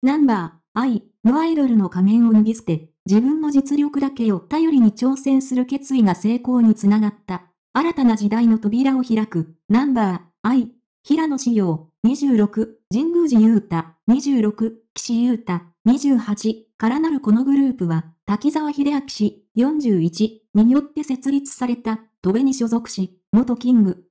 ナンバー、アイ、のアイドルの仮面を脱ぎ捨て、自分の実力だけを頼りに挑戦する決意が成功につながった。新たな時代の扉を開く、ナンバー、アイ、平野志陽、26、神宮寺優太、26、岸優太、28、からなるこのグループは、滝沢秀明氏、41、によって設立された、戸部に所属し、元キング、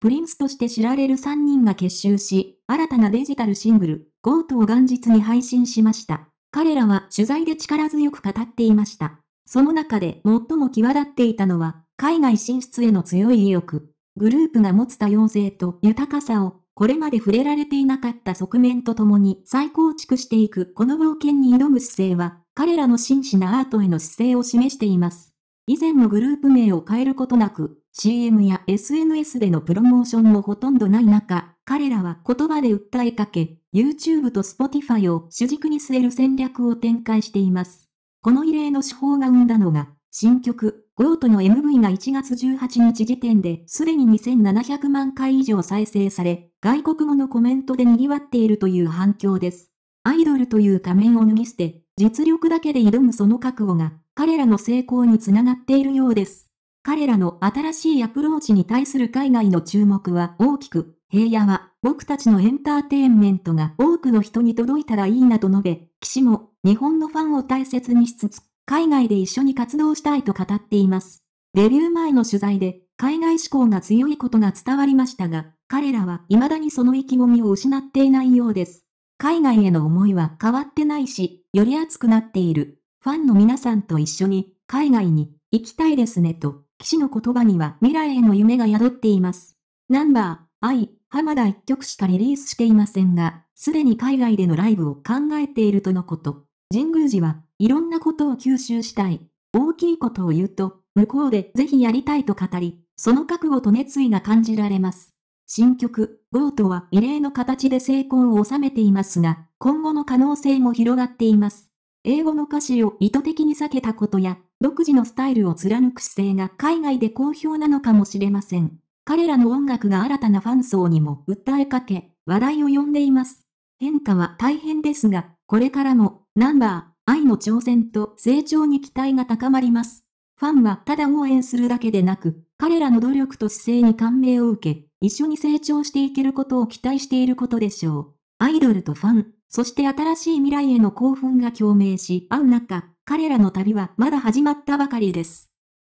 プリンスとして知られる3人が結集し、新たなデジタルシングル、ゴートを元日に配信しました。彼らは取材で力強く語っていました。その中で最も際立っていたのは、海外進出への強い意欲。グループが持つ多様性と豊かさを、これまで触れられていなかった側面とともに再構築していくこの冒険に挑む姿勢は、彼らの真摯なアートへの姿勢を示しています。以前のグループ名を変えることなく、CM や SNS でのプロモーションもほとんどない中、彼らは言葉で訴えかけ、YouTube と Spotify を主軸に据える戦略を展開しています。この異例の手法が生んだのが、新曲、ゴートの MV が1月18日時点ですでに2700万回以上再生され、外国語のコメントで賑わっているという反響です。アイドルという仮面を脱ぎ捨て、実力だけで挑むその覚悟が、彼らの成功につながっているようです。彼らの新しいアプローチに対する海外の注目は大きく、平野は僕たちのエンターテインメントが多くの人に届いたらいいなと述べ、岸も日本のファンを大切にしつつ、海外で一緒に活動したいと語っています。デビュー前の取材で、海外志向が強いことが伝わりましたが、彼らは未だにその意気込みを失っていないようです。海外への思いは変わってないし、より熱くなっている。ファンの皆さんと一緒に、海外に行きたいですねと。騎士の言葉には未来への夢が宿っています。ナンバー、愛、はまだ一曲しかリリースしていませんが、すでに海外でのライブを考えているとのこと。神宮寺はいろんなことを吸収したい。大きいことを言うと、向こうでぜひやりたいと語り、その覚悟と熱意が感じられます。新曲、ゴートは異例の形で成功を収めていますが、今後の可能性も広がっています。英語の歌詞を意図的に避けたことや、独自のスタイルを貫く姿勢が海外で好評なのかもしれません。彼らの音楽が新たなファン層にも訴えかけ、話題を呼んでいます。変化は大変ですが、これからも、ナンバー、愛の挑戦と成長に期待が高まります。ファンはただ応援するだけでなく、彼らの努力と姿勢に感銘を受け、一緒に成長していけることを期待していることでしょう。アイドルとファン、そして新しい未来への興奮が共鳴し合う中、彼らの旅はまだ始まったばかりです。